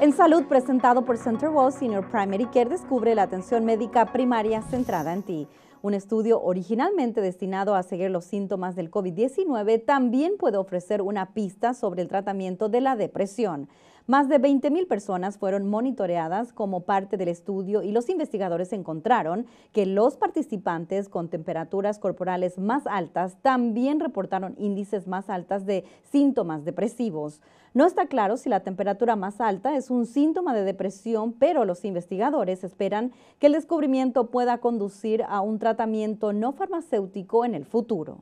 En salud, presentado por Center Wall Senior Primary Care, descubre la atención médica primaria centrada en ti. Un estudio originalmente destinado a seguir los síntomas del COVID-19 también puede ofrecer una pista sobre el tratamiento de la depresión. Más de 20.000 personas fueron monitoreadas como parte del estudio y los investigadores encontraron que los participantes con temperaturas corporales más altas también reportaron índices más altos de síntomas depresivos. No está claro si la temperatura más alta es un síntoma de depresión, pero los investigadores esperan que el descubrimiento pueda conducir a un tratamiento tratamiento no farmacéutico en el futuro.